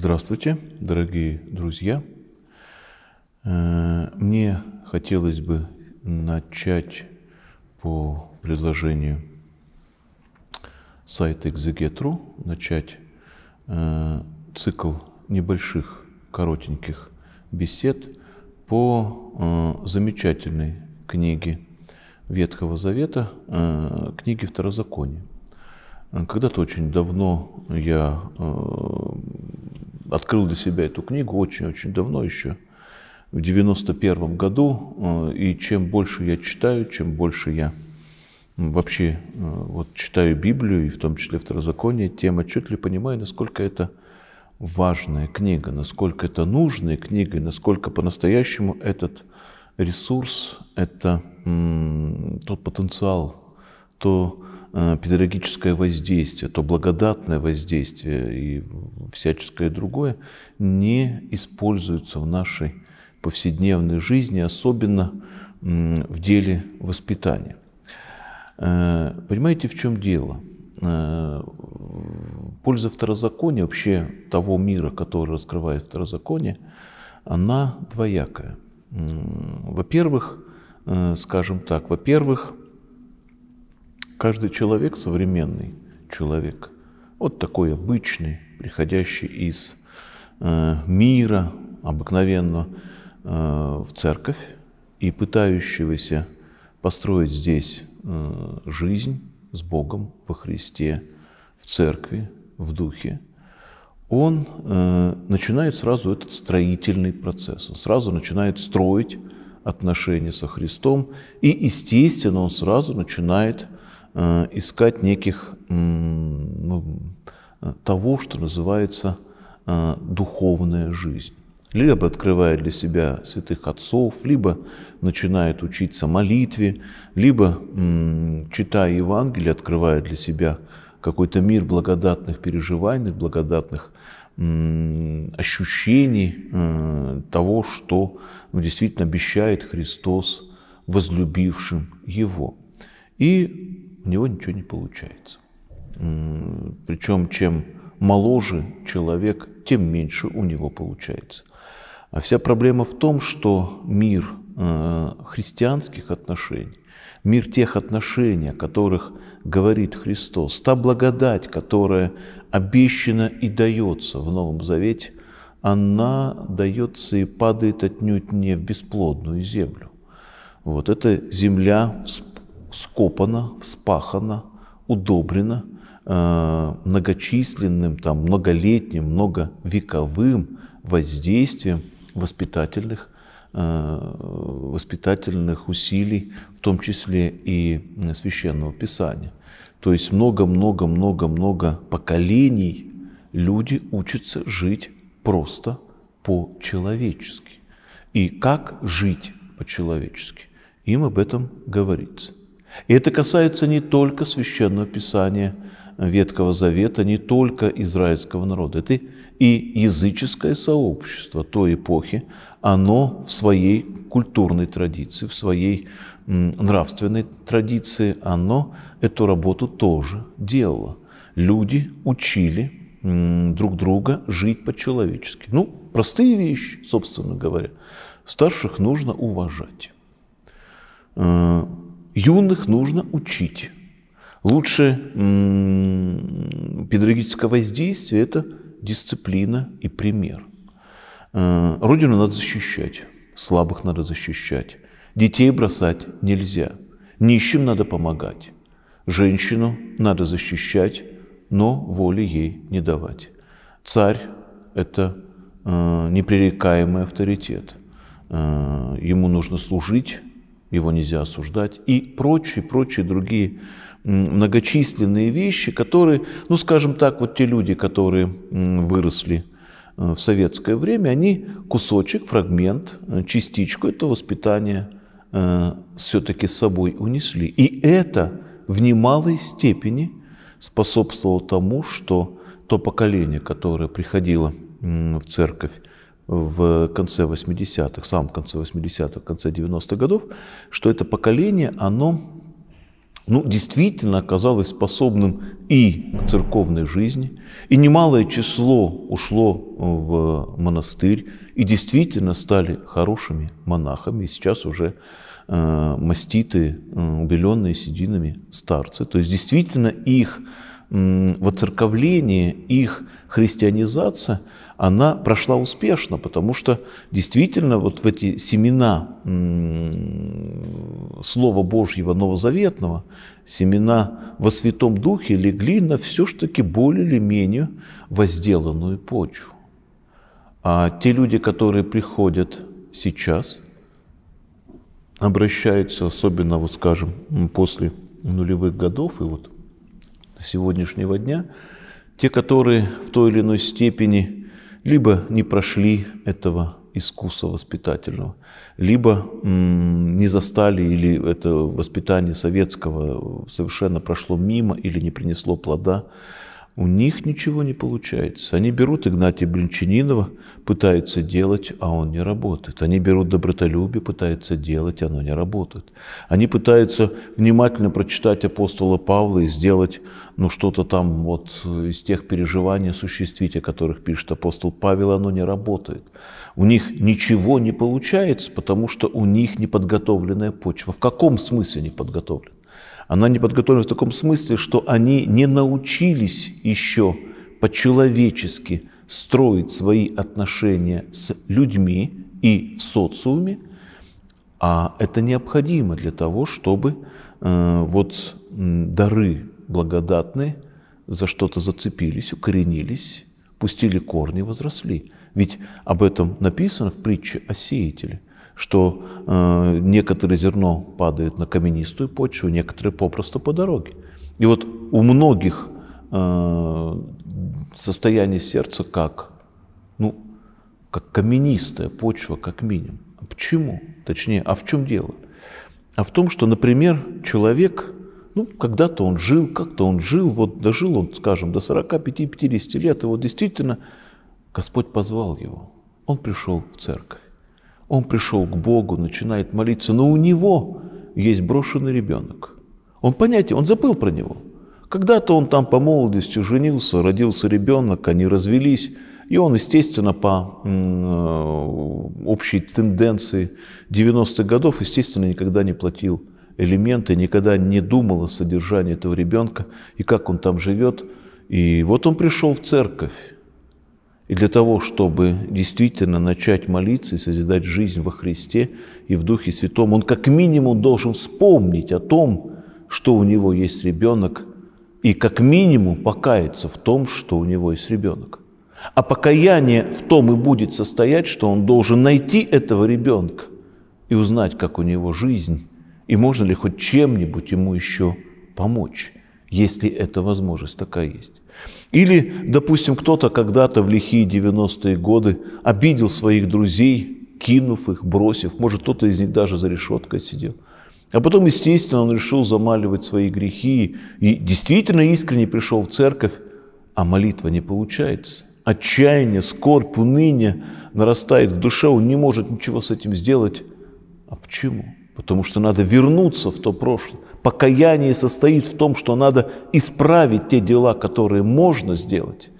Здравствуйте, дорогие друзья! Э, мне хотелось бы начать по предложению сайта Exeget.ru, начать э, цикл небольших, коротеньких бесед по э, замечательной книге Ветхого Завета, книге Второзакония. Когда-то очень давно я открыл для себя эту книгу очень-очень давно еще, в 91 году. Э, и чем больше я читаю, чем больше я вообще э, вот читаю Библию, и в том числе Второзаконие, тем отчетливо понимаю, насколько это важная книга, насколько это нужная книга, и насколько по-настоящему этот ресурс, это тот потенциал, то Э, педагогическое воздействие, то благодатное воздействие и всяческое другое не используются в нашей повседневной жизни, особенно в деле воспитания. Э, понимаете, в чем дело? Э, польза второзакония, вообще того мира, который раскрывает второзаконие, она двоякая. Во-первых, скажем так, во-первых, Каждый человек современный человек, вот такой обычный, приходящий из э, мира обыкновенно э, в церковь и пытающегося построить здесь э, жизнь с Богом во Христе, в церкви, в духе, он э, начинает сразу этот строительный процесс, он сразу начинает строить отношения со Христом, и, естественно, он сразу начинает Э, искать неких ну, э, того, что называется э, духовная жизнь. Либо открывает для себя святых отцов, либо начинает учиться молитве, либо, читая Евангелие, открывает для себя какой-то мир благодатных переживаний, благодатных ощущений того, что ну, действительно обещает Христос возлюбившим Его. И у него ничего не получается. Причем чем моложе человек, тем меньше у него получается. А вся проблема в том, что мир э, христианских отношений, мир тех отношений, о которых говорит Христос, та благодать, которая обещана и дается в Новом Завете, она дается и падает отнюдь не в бесплодную землю. Вот эта земля скопано, вспахано, удобрено э, многочисленным, там, многолетним, многовековым воздействием воспитательных, э, воспитательных усилий, в том числе и священного писания. То есть много-много-много-много поколений люди учатся жить просто по-человечески. И как жить по-человечески? Им об этом говорится. И это касается не только Священного Писания Ветхого Завета, не только израильского народа. Это и языческое сообщество той эпохи, оно в своей культурной традиции, в своей нравственной традиции, оно эту работу тоже делало. Люди учили друг друга жить по-человечески. Ну, простые вещи, собственно говоря. Старших нужно уважать э, юных нужно учить. Лучше педагогического воздействия это дисциплина и пример. Э, родину надо защищать, слабых надо защищать, детей бросать нельзя, нищим надо помогать, женщину надо защищать, но воли ей не давать. Царь – это э, непререкаемый авторитет. Э, ему нужно служить, его нельзя осуждать, и прочие, прочие другие многочисленные вещи, которые, ну, скажем так, вот те люди, которые выросли э, в советское время, они кусочек, фрагмент, э, частичку этого воспитания э, все-таки с собой унесли. И это в немалой степени способствовало тому, что то поколение, которое приходило в церковь в конце 80-х, сам в конце 80-х, в конце 90-х годов, что это поколение, оно ну, действительно оказалось способным и к церковной жизни, и немалое число ушло в монастырь, и действительно стали хорошими монахами, и сейчас уже э, маститы, э, убеленные сединами старцы. То есть действительно их э, воцерковление, их христианизация – она прошла успешно, потому что действительно вот в эти семена Слова Божьего Новозаветного, семена во Святом Духе легли на все ж таки более или менее возделанную почву. А те люди, которые приходят сейчас, обращаются, особенно, вот скажем, после нулевых годов и вот сегодняшнего дня, те, которые в той или иной степени либо не прошли этого искусства воспитательного, либо не застали, или это воспитание советского совершенно прошло мимо, или не принесло плода. У них ничего не получается. Они берут Игнатия Блинчанинова, пытаются делать, а он не работает. Они берут добротолюбие, пытаются делать, а оно не работает. Они пытаются внимательно прочитать апостола Павла и сделать ну, что-то там вот из тех переживаний, осуществить, о которых пишет апостол Павел, оно не работает. У них ничего не получается, потому что у них неподготовленная почва. В каком смысле неподготовленная? Она не подготовлена в таком смысле, что они не научились еще по-человечески строить свои отношения с людьми и в социуме, а это необходимо для того, чтобы э, вот дары благодатные за что-то зацепились, укоренились, пустили корни, возросли. Ведь об этом написано в притче о сеятеле что э, некоторое зерно падает на каменистую почву, некоторые попросту по дороге. И вот у многих э, состояние сердца как? Ну, как каменистая почва, как минимум. А почему? Точнее, а в чем дело? А в том, что, например, человек, ну, когда-то он жил, как-то он жил, вот дожил он, скажем, до 45-50 лет, и вот действительно Господь позвал его. Он пришел в церковь. Он пришел к Богу, начинает молиться, но у него есть брошенный ребенок. Он понятие, он забыл про него. Когда-то он там по молодости женился, родился ребенок, они развелись, и он, естественно, по э, общей тенденции 90-х годов, естественно, никогда не платил элементы, никогда не думал о содержании этого ребенка и как он там живет. И вот он пришел в церковь. И для того, чтобы действительно начать молиться и созидать жизнь во Христе и в Духе Святом, он как минимум должен вспомнить о том, что у него есть ребенок, и как минимум покаяться в том, что у него есть ребенок. А покаяние в том и будет состоять, что он должен найти этого ребенка и узнать, как у него жизнь, и можно ли хоть чем-нибудь ему еще помочь, если эта возможность такая есть. Или, допустим, кто-то когда-то в лихие 90-е годы обидел своих друзей, кинув их, бросив. Может, кто-то из них даже за решеткой сидел. А потом, естественно, он решил замаливать свои грехи и действительно искренне пришел в церковь, а молитва не получается. Отчаяние, скорбь, уныние нарастает в душе, он не может ничего с этим сделать. А почему? потому что надо вернуться в то прошлое. Покаяние состоит в том, что надо исправить те дела, которые можно сделать,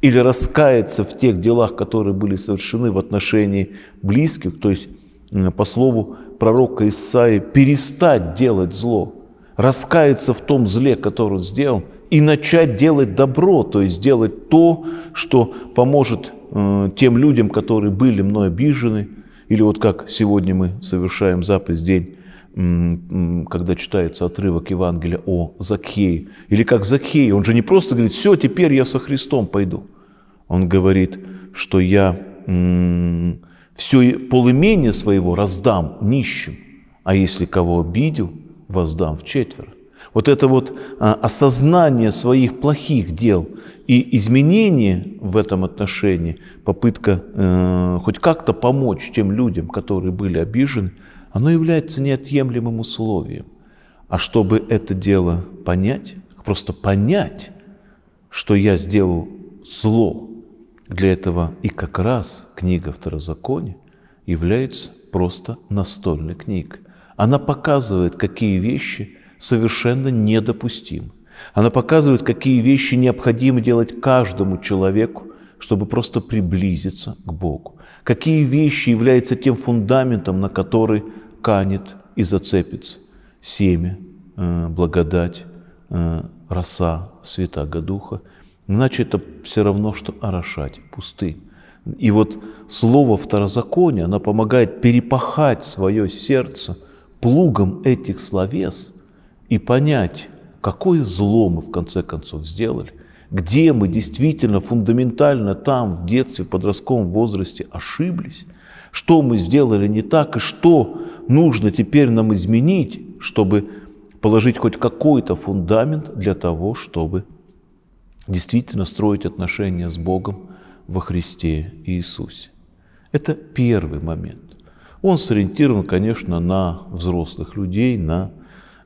или раскаяться в тех делах, которые были совершены в отношении близких, то есть, э, по слову пророка Исаи, перестать делать зло, раскаяться в том зле, которое он сделал, и начать делать добро, то есть делать то, что поможет э, тем людям, которые были мной обижены, или вот как сегодня мы совершаем запись день когда читается отрывок Евангелия о Закхее. Или как Закхей, он же не просто говорит, все, теперь я со Христом пойду. Он говорит, что я м- все полымение своего раздам нищим, а если кого обидел, воздам в четверо. Вот это вот а, осознание своих плохих дел и изменение в этом отношении, попытка э, хоть как-то помочь тем людям, которые были обижены, оно является неотъемлемым условием. А чтобы это дело понять, просто понять, что я сделал зло, для этого и как раз книга Второзакония является просто настольной книгой. Она показывает, какие вещи – совершенно недопустим. Она показывает, какие вещи необходимо делать каждому человеку, чтобы просто приблизиться к Богу. Какие вещи являются тем фундаментом, на который канет и зацепится семя, э, благодать, э, роса Святаго Духа. Иначе это все равно, что орошать пустынь. И вот слово второзакония, оно помогает перепахать свое сердце плугом этих словес – и понять, какой зло мы в конце концов сделали, где мы действительно фундаментально там, в детстве, в подростковом возрасте ошиблись, что мы сделали не так и что нужно теперь нам изменить, чтобы положить хоть какой-то фундамент для того, чтобы действительно строить отношения с Богом во Христе Иисусе. Это первый момент. Он сориентирован, конечно, на взрослых людей, на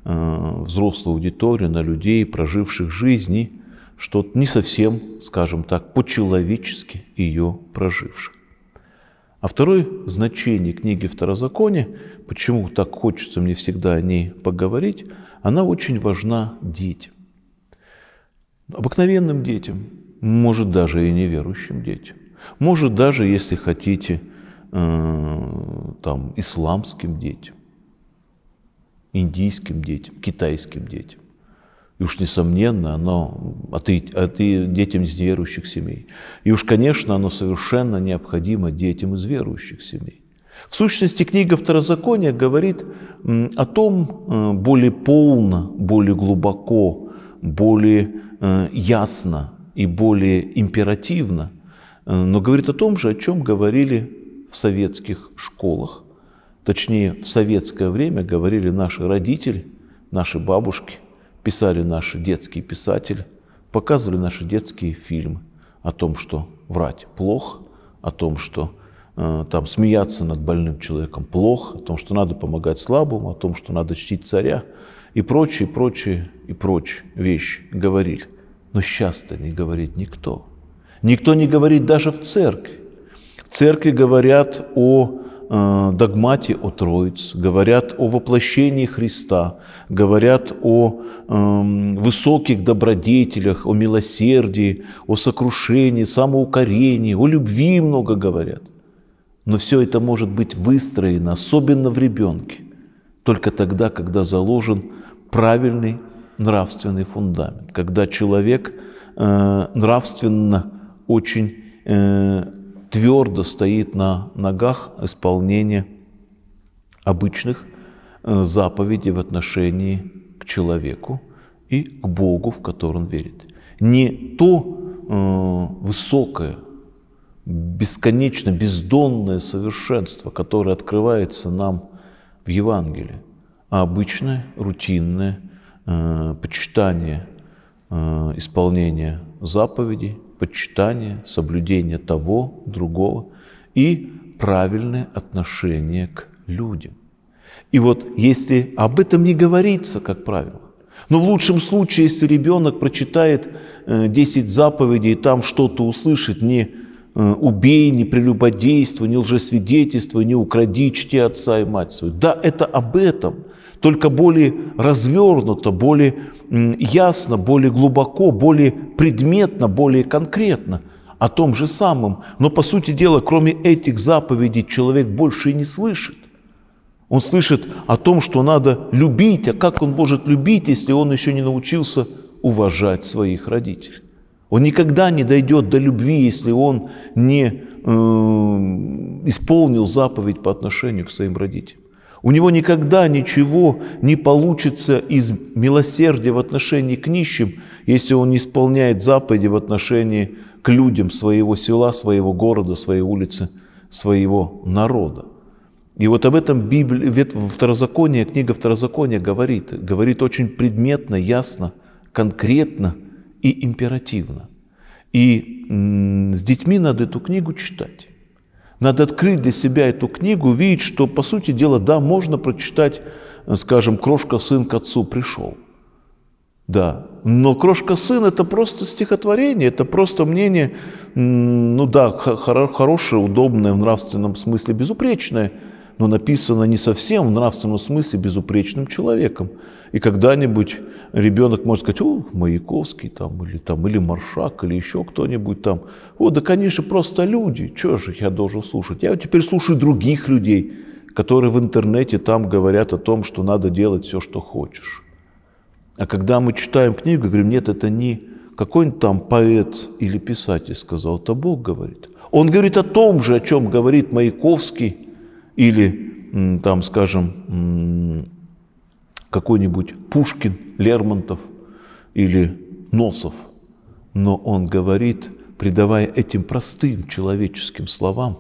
Э, взрослую аудиторию, на людей, проживших жизни, что не совсем, скажем так, по-человечески ее проживших. А второе значение книги «Второзаконие», почему так хочется мне всегда о ней поговорить, она очень важна детям. Обыкновенным детям, может, даже и неверующим детям. Может, даже, если хотите, э, там, исламским детям индийским детям, китайским детям. И уж, несомненно, оно от, и, от и детям из верующих семей. И уж, конечно, оно совершенно необходимо детям из верующих семей. В сущности, книга Второзакония говорит о том э, более полно, более глубоко, более э, ясно и более императивно, э, но говорит о том же, о чем говорили в советских школах Точнее, в советское время говорили наши родители, наши бабушки, писали наши детские писатели, показывали наши детские фильмы о том, что врать плохо, о том, что э, там смеяться над больным человеком плохо, о том, что надо помогать слабым, о том, что надо чтить царя и прочие, прочие и прочие вещи говорили. Но сейчас-то не говорит никто. Никто не говорит даже в церкви. В церкви говорят о а, догмате о Троице говорят о воплощении Христа, говорят о э, высоких добродетелях, о милосердии, о сокрушении, самоукорении, о любви много говорят. Но все это может быть выстроено, особенно в ребенке, только тогда, когда заложен правильный нравственный фундамент, когда человек э, нравственно очень э, твердо стоит на ногах исполнение обычных э, заповедей в отношении к человеку и к Богу, в который он верит. Не то э, высокое, бесконечно бездонное совершенство, которое открывается нам в Евангелии, а обычное, рутинное э, почитание э, исполнения заповедей, почитание, соблюдение того, другого и правильное отношение к людям. И вот если об этом не говорится, как правило, но в лучшем случае, если ребенок прочитает 10 э, заповедей и там что-то услышит, не э, убей, не прелюбодействуй, не лжесвидетельствуй, не укради, чти отца и мать свою. Да, это об этом, только более развернуто, более ясно, более глубоко, более предметно, более конкретно о том же самом. Но, по сути дела, кроме этих заповедей человек больше и не слышит. Он слышит о том, что надо любить, а как он может любить, если он еще не научился уважать своих родителей. Он никогда не дойдет до любви, если он не э, исполнил заповедь по отношению к своим родителям. У него никогда ничего не получится из милосердия в отношении к нищим, если он не исполняет заповеди в отношении к людям своего села, своего города, своей улицы, своего народа. И вот об этом Библия, второзаконие, книга второзакония говорит, говорит очень предметно, ясно, конкретно и императивно. И с детьми надо эту книгу читать. Надо открыть для себя эту книгу, увидеть, что, по сути дела, да, можно прочитать, э, скажем, «Крошка сын к отцу пришел». Да, но «Крошка сын» — это просто стихотворение, это просто мнение, ну да, хорошее, удобное, в нравственном смысле безупречное – но написано не совсем в нравственном смысле безупречным человеком. И когда-нибудь ребенок может сказать, о, Маяковский там, или, там, или Маршак, или еще кто-нибудь там. О, да, конечно, просто люди, что же я должен слушать? Я теперь слушаю других людей, которые в интернете там говорят о том, что надо делать все, что хочешь. А когда мы читаем книгу, говорим, нет, это не какой-нибудь там поэт или писатель сказал, это Бог говорит. Он говорит о том же, о чем говорит Маяковский, или, там, скажем, какой-нибудь Пушкин, Лермонтов или Носов. Но он говорит, придавая этим простым человеческим словам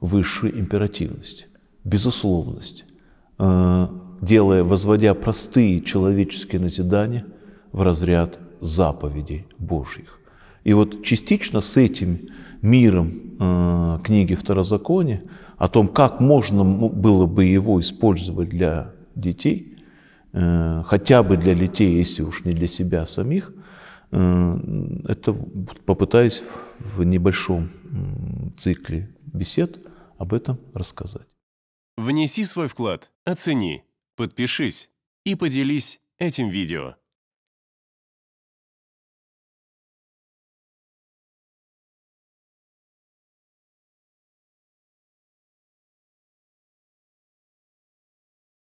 высшую императивность, безусловность, э, делая, возводя простые человеческие назидания в разряд заповедей Божьих. И вот частично с этим миром э, книги Второзакония о том, как можно было бы его использовать для детей, э, хотя бы для детей, если уж не для себя самих, э, это попытаюсь в небольшом цикле бесед об этом рассказать. Внеси свой вклад, оцени, подпишись и поделись этим видео.